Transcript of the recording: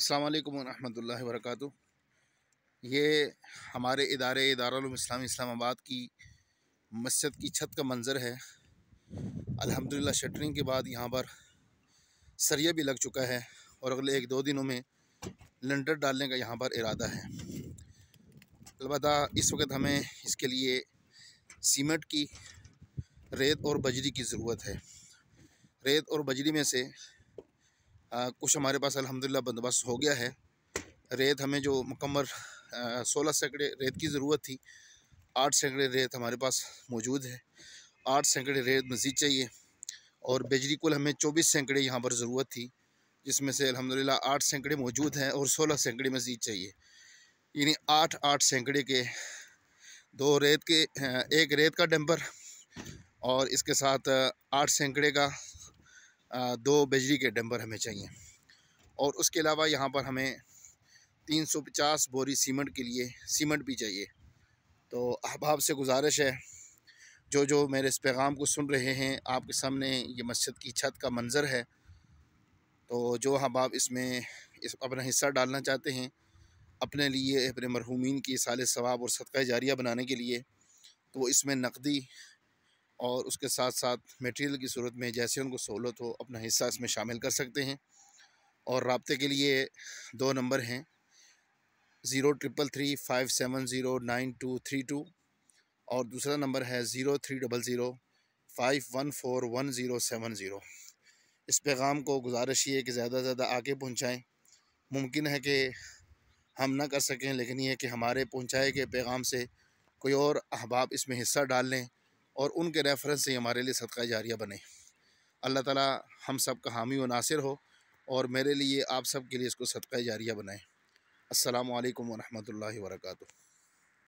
अस्सलाम वालेकुम वरहमतुल्लाहि वरकatuh ये हमारे इदारे इदारुल इस्लाम इस्लामाबाद की मस्जिद की छत का मंज़र है अल्हम्दुलिल्लाह शटरिंग के बाद यहाँ पर सरिया भी लग चुका है और अगले एक दो दिनों में लेंटर डालने का यहाँ पर इरादा है अलबत् इस वक्त हमें इसके लिए सीमेंट की रेत और बजरी की ज़रूरत है रेत और बजरी में से आ, कुछ हमारे पास अल्हम्दुलिल्लाह बंदोबस्त हो गया है रेत हमें जो मुकम्मल सोलह सैकड़े रेत की ज़रूरत थी आठ सैकड़े रेत हमारे पास मौजूद है आठ सैकड़े रेत मज़ीद चाहिए और बेजरी कुल हमें चौबीस सैकड़े यहाँ पर ज़रूरत थी जिसमें से अलहमदिल्ला आठ सैकड़े मौजूद हैं और सोलह सैकड़े मज़ीद चाहिए यानी आठ आठ सैकड़े के दो रेत के एक रेत का डम्पर और इसके साथ आठ सैकड़े का दो बजरी के डंबर हमें चाहिए और उसके अलावा यहाँ पर हमें 350 बोरी सीमेंट के लिए सीमेंट भी चाहिए तो अहबाब से गुजारिश है जो जो मेरे इस पैगाम को सुन रहे हैं आपके सामने ये मस्जिद की छत का मंज़र है तो जो अहबाब इसमें इस अपना हिस्सा डालना चाहते हैं अपने लिए अपने मरहूमिन की साल सवाब और सदका जारिया बनाने के लिए तो इसमें नकदी और उसके साथ साथ मटेरियल की सूरत में जैसे उनको सहूलत हो अपना हिस्सा इसमें शामिल कर सकते हैं और रबते के लिए दो नंबर हैं zero triple three five seven zero nine two three two और दूसरा नंबर है zero three double zero five one four one zero seven zero इस पैगाम को गुजारिश ये कि ज़्यादा से ज़्यादा आगे पहुँचाएँ मुमकिन है कि हम ना कर सकें लेकिन ये कि हमारे पहुँचाए गए पैगाम से कोई और अहबाब इसमें हिस्सा डाल लें और उनके रेफरेंस से हमारे लिए सदका जारिया बने अल्लाह ताला हम सब का हामी व नासिर हो और मेरे लिए आप सब के लिए इसको सदका जारिया बनाएँ असलकम वरहमल वर्का